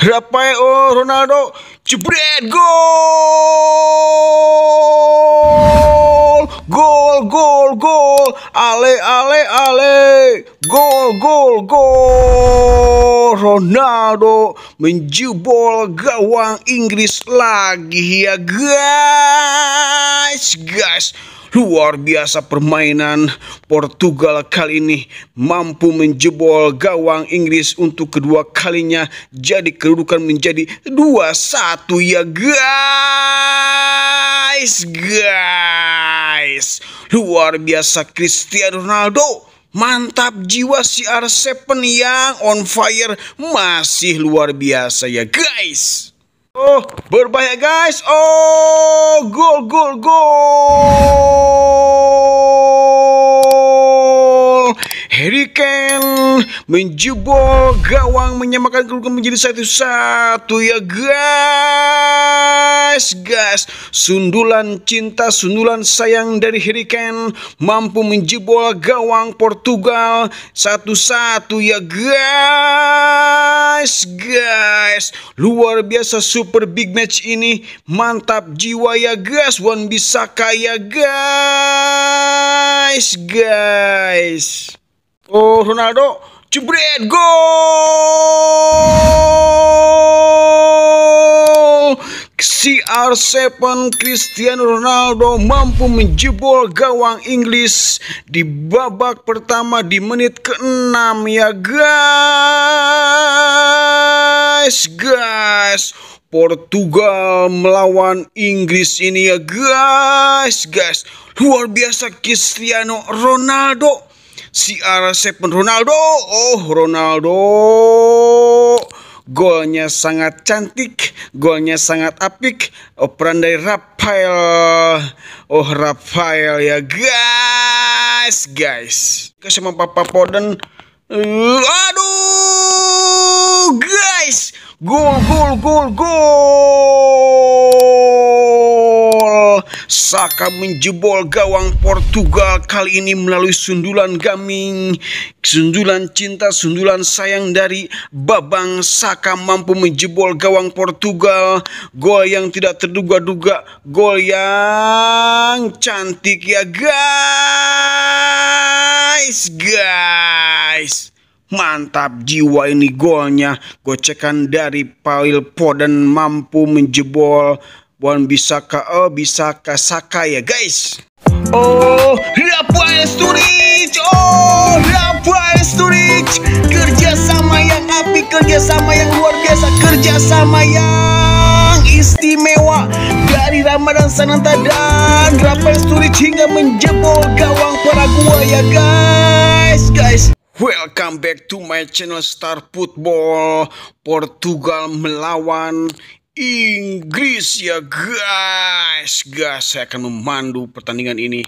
Rapai Rafael oh, Ronaldo jebret gol Gol, gol, gol. Ale, ale, ale. Gol, gol, gol. Ronaldo menjebol gawang Inggris lagi ya guys. Guys. Luar biasa permainan Portugal kali ini mampu menjebol gawang Inggris untuk kedua kalinya jadi kedudukan menjadi 2-1 ya guys guys Inggris. Luar biasa Cristiano Ronaldo. Mantap jiwa si R7 yang on fire masih luar biasa ya guys. Oh, berbahaya guys. Oh, gol gol gol. Harry Kane menjebol gawang menyamakan kedudukan menjadi satu-satu ya guys guys sundulan cinta sundulan sayang dari Harry Kane mampu menjebol gawang Portugal satu-satu ya guys guys luar biasa super big match ini mantap jiwa ya guys Wan bisa kaya guys guys Oh Ronaldo, jebret gol! CR7 Cristiano Ronaldo mampu menjebol gawang Inggris di babak pertama di menit ke-6 ya guys. Guys, Portugal melawan Inggris ini ya guys. Guys, luar biasa Cristiano Ronaldo CR7 Ronaldo. Oh, Ronaldo. Golnya sangat cantik, golnya sangat apik. Oh, dari Rafael. Oh, Rafael ya, guys, guys. Kasih sama Papa Poden. aduh, guys. Gol, gol, gol, gol. Saka menjebol gawang Portugal kali ini melalui sundulan gaming, sundulan cinta, sundulan sayang dari Babang Saka mampu menjebol gawang Portugal. Gol yang tidak terduga-duga, gol yang cantik ya guys, guys. Mantap jiwa ini golnya. Gocekan dari Pail Poden mampu menjebol Wan bisa ka oh, bisa ka saka ya guys. Oh, Rafael Storage. Oh, Storage. Kerja sama yang api, kerja sama yang luar biasa, kerja sama yang istimewa dari Ramadan Sananta dan Rafael Sturridge hingga menjebol gawang para gua ya guys, guys. Welcome back to my channel Star Football Portugal melawan Inggris ya guys Guys saya akan memandu pertandingan ini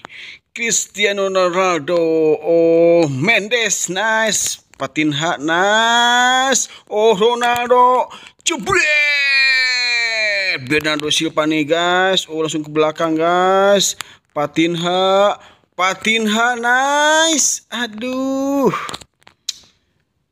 Cristiano Ronaldo Oh Mendes nice Patinha nice Oh Ronaldo Jebret Bernardo Silva nih guys Oh langsung ke belakang guys Patinha Patinha nice Aduh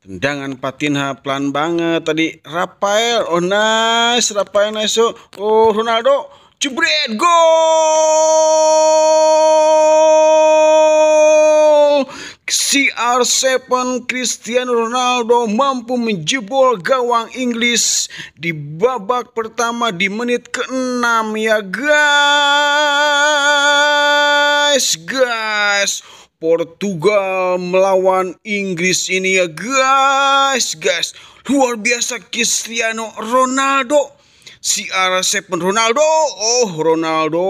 Tendangan Patinha pelan banget tadi. Rafael, oh nice, Rafael nice. so. Oh. oh Ronaldo, jebret, gol! CR7 Cristiano Ronaldo mampu menjebol gawang Inggris di babak pertama di menit ke-6 ya guys, guys. Portugal melawan Inggris ini ya guys, guys. Luar biasa Cristiano Ronaldo. Si RC Ronaldo. Oh, Ronaldo.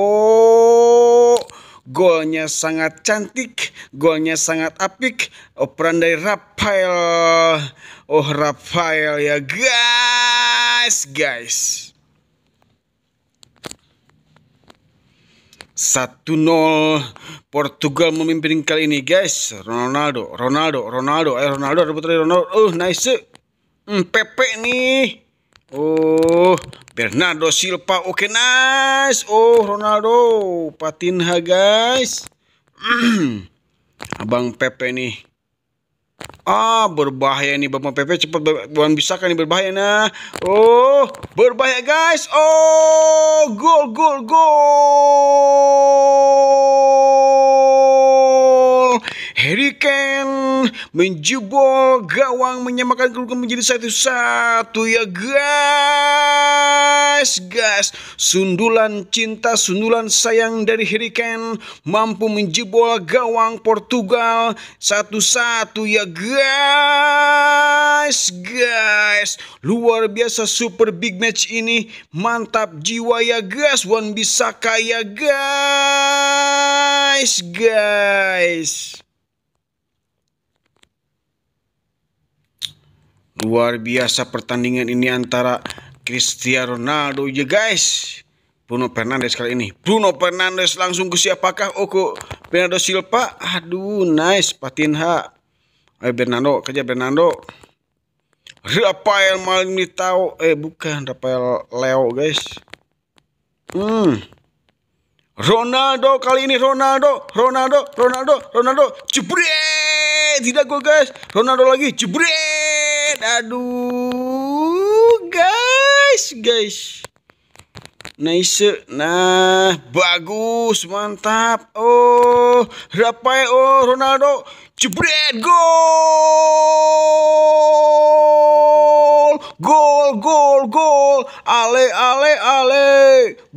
Golnya sangat cantik, golnya sangat apik. operan dari Rafael. Oh, Rafael ya guys, guys. 1-0 Portugal memimpin kali ini guys Ronaldo Ronaldo Ronaldo eh Ronaldo rebut putri Ronaldo oh nice hmm, Pepe nih oh Bernardo Silva oke okay, nice oh Ronaldo Patinha guys Abang Pepe nih Ah, berbahaya nih Bapak PP cepat Bukan bisa kan nih berbahaya nah. Oh, berbahaya guys. Oh, gol gol gol. Harry Kane menjebol gawang menyamakan kedudukan menjadi satu-satu ya guys. Guys, sundulan cinta, sundulan sayang dari Harry Kane mampu menjebol gawang Portugal satu-satu ya guys. Guys, luar biasa super big match ini mantap jiwa ya guys. Wan bisa kaya guys guys. Luar biasa pertandingan ini antara Cristiano Ronaldo ya guys. Bruno Fernandes kali ini. Bruno Fernandes langsung ke siapakah? kok Bernardo Silva. Aduh, nice Patinha. Eh Bernardo, kerja Bernardo. Rafael Malmitao. Eh bukan Rafael Leo, guys. Hmm. Ronaldo kali ini Ronaldo, Ronaldo, Ronaldo, Ronaldo. Jebret! Tidak gol, guys. Ronaldo lagi. Jebret! aduh guys guys nice nah bagus mantap oh rapai oh Ronaldo jebret gol gol gol gol ale ale ale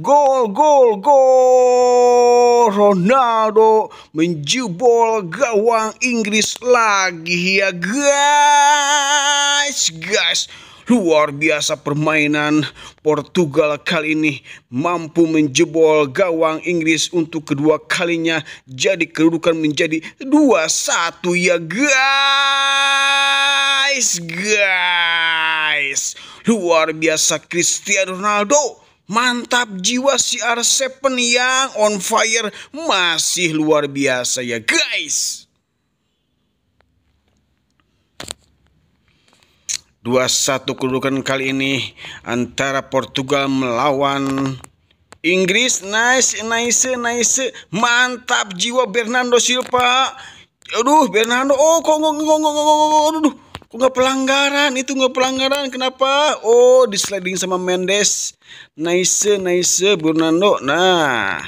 gol gol gol Ronaldo menjebol gawang Inggris lagi ya guys guys, luar biasa permainan Portugal kali ini mampu menjebol gawang Inggris untuk kedua kalinya jadi kedudukan menjadi 2-1 ya guys guys luar biasa Cristiano Ronaldo Mantap jiwa si R7 yang on fire masih luar biasa ya guys. 2-1 kedudukan kali ini antara Portugal melawan Inggris. Nice, nice, nice. Mantap jiwa Bernardo Silva. Aduh, Bernardo. Oh, kok nggak nggak nggak nggak aduh. Kok nggak pelanggaran? Itu nggak pelanggaran. Kenapa? Oh, di sliding sama Mendes. Nice, nice Bernardo. Nah.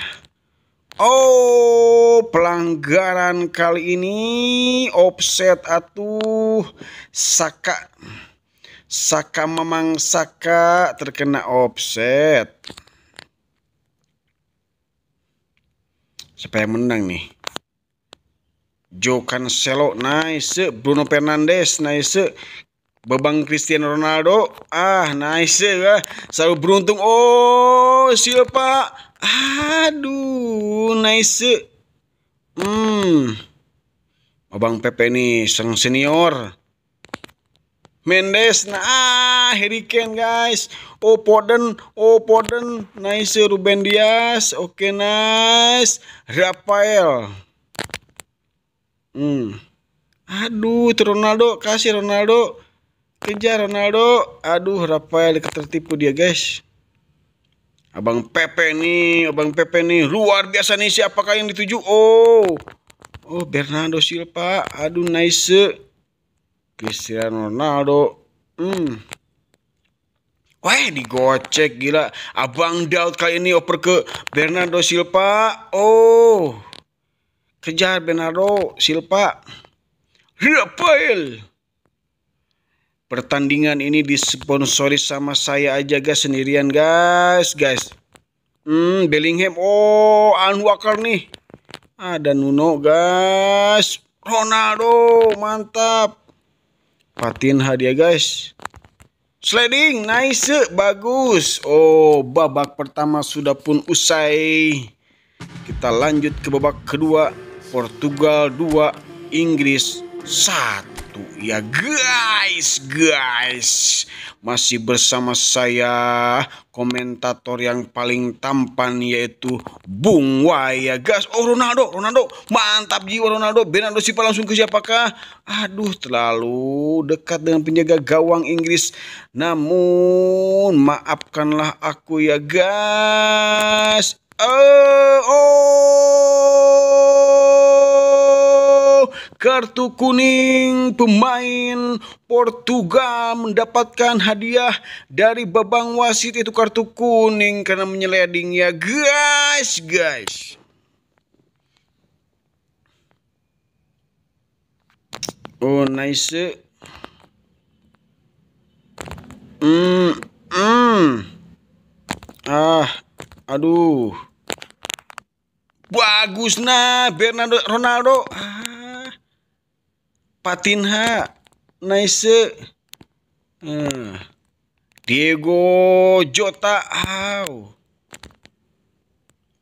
Oh, pelanggaran kali ini offset atuh Saka. Saka memang Saka terkena offset. Siapa yang menang nih? Joe Cancelo, nice. Bruno Fernandes, nice. Bebang Cristiano Ronaldo, ah nice. Ah, selalu beruntung. Oh, siapa? Aduh, nice. Hmm. Abang Pepe ini sang senior. Mendes nah Harry Kane guys oh Poden oh Poden nice Ruben Dias oke okay, nice Rafael hmm aduh itu Ronaldo kasih Ronaldo kejar Ronaldo aduh Rafael ketertipu dia guys Abang Pepe nih, Abang Pepe nih, luar biasa nih siapakah yang dituju? Oh, oh Bernardo Silva, aduh nice. Cristiano Ronaldo hmm Wah digocek gila Abang Daud kali ini oper ke Bernardo Silva Oh Kejar Bernardo Silva Rafael Pertandingan ini disponsori sama saya aja guys sendirian guys guys Hmm Bellingham Oh Anwar nih Ada Nuno guys Ronaldo mantap patin hadiah guys sliding nice bagus oh babak pertama sudah pun usai kita lanjut ke babak kedua Portugal 2 Inggris 1 Ya guys, guys. Masih bersama saya komentator yang paling tampan yaitu Bung Waya. Guys, oh Ronaldo, Ronaldo. Mantap jiwa Ronaldo. Bernardo Silva langsung ke siapakah? Aduh, terlalu dekat dengan penjaga gawang Inggris. Namun, maafkanlah aku ya guys. Oh, Kartu kuning pemain Portugal mendapatkan hadiah dari Babang Wasit itu kartu kuning karena menyeleding ya guys, guys. Oh nice. Eh. Hmm, hmm. Ah, aduh. Bagus nah Bernardo Ronaldo. Ah. Patinha Nice eh, Diego Jota Wow,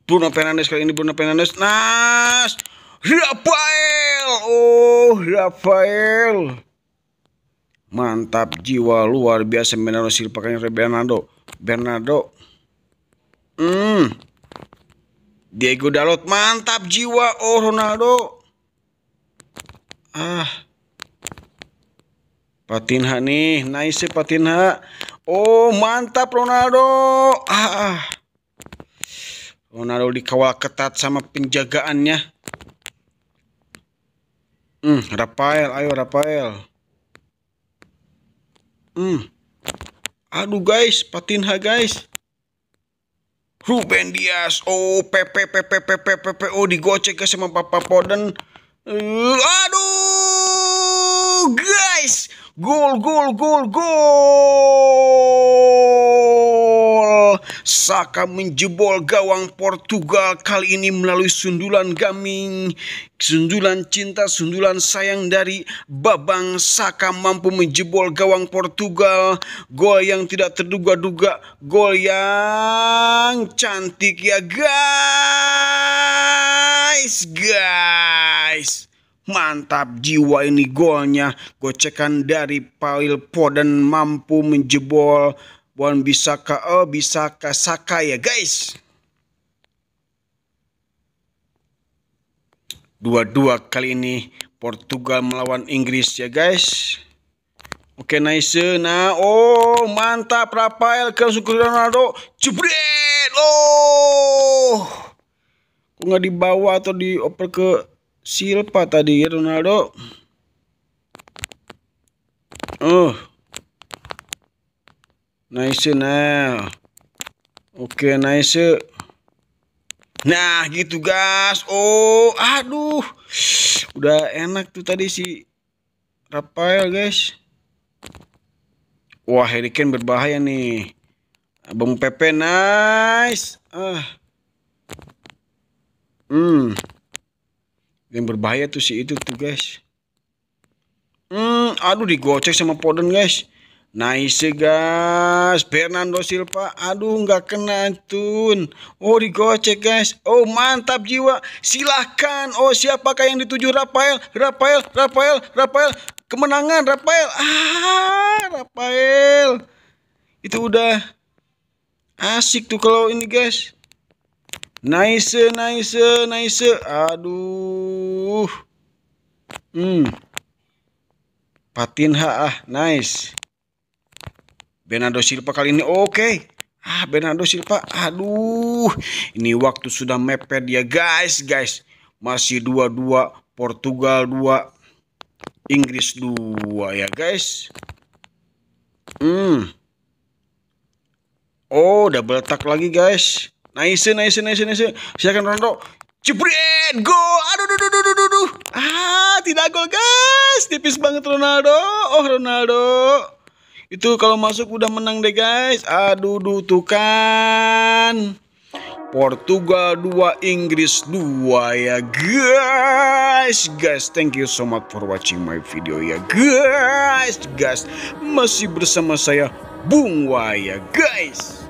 Bruno Fernandes kali ini Bruno Fernandes Nas Rafael Oh Rafael Mantap jiwa luar biasa menaruh Silva kayaknya Bernardo Bernardo Hmm Diego Dalot mantap jiwa oh Ronaldo Ah Patinha nih, nice Patinha. Oh, mantap Ronaldo. Ah, ah. Ronaldo dikawal ketat sama penjagaannya. Hmm, Rafael, ayo Rafael. Hmm. Aduh guys, Patinha guys. Ruben Dias. Oh, PP PP PP PP Oh, digocek sama Papa Poden. Eh, ah! Gol, gol, gol, gol. Saka menjebol gawang Portugal kali ini melalui sundulan gaming. Sundulan cinta, sundulan sayang dari Babang Saka mampu menjebol gawang Portugal. Gol yang tidak terduga-duga. Gol yang cantik ya guys. Guys. Mantap jiwa ini golnya. Gocekan dari Pail Poden mampu menjebol Bon ke oh bisa ke Saka ya guys. Dua-dua kali ini Portugal melawan Inggris ya guys. Oke okay, nice nah oh mantap Rafael ke Ronaldo jebret oh kok nggak dibawa atau dioper ke Silpa tadi ya Ronaldo. Oh. Nice nah. Oke, okay, nice. Nah, gitu guys. Oh, aduh. Udah enak tuh tadi si Rafael, guys. Wah, Hurricane berbahaya nih. Abang Pepe nice. Ah. Hmm yang berbahaya tuh si itu tuh guys hmm aduh digocek sama Foden guys nice guys Fernando Silva aduh nggak kena tun oh digocek guys oh mantap jiwa silahkan oh siapakah yang dituju Rafael Rafael Rafael Rafael kemenangan Rafael ah Rafael itu udah asik tuh kalau ini guys Nice, nice, nice. Aduh. Hmm. Patin ha ah, nice. Bernardo Silva kali ini oke. Okay. Ah, Bernardo Silva. Aduh. Ini waktu sudah mepet ya guys, guys. Masih 2-2, Portugal 2, Inggris 2 ya, guys. Hmm. Oh, double tak lagi, guys. Nice, nice, nice, nice. Silakan Ronaldo. Jebret, go. Aduh, aduh, aduh, aduh, aduh. Ah, tidak gol, guys. Tipis banget Ronaldo. Oh, Ronaldo. Itu kalau masuk udah menang deh, guys. Aduh, duh, tuh kan. Portugal 2 Inggris 2 ya guys guys thank you so much for watching my video ya guys guys masih bersama saya Bung Waya guys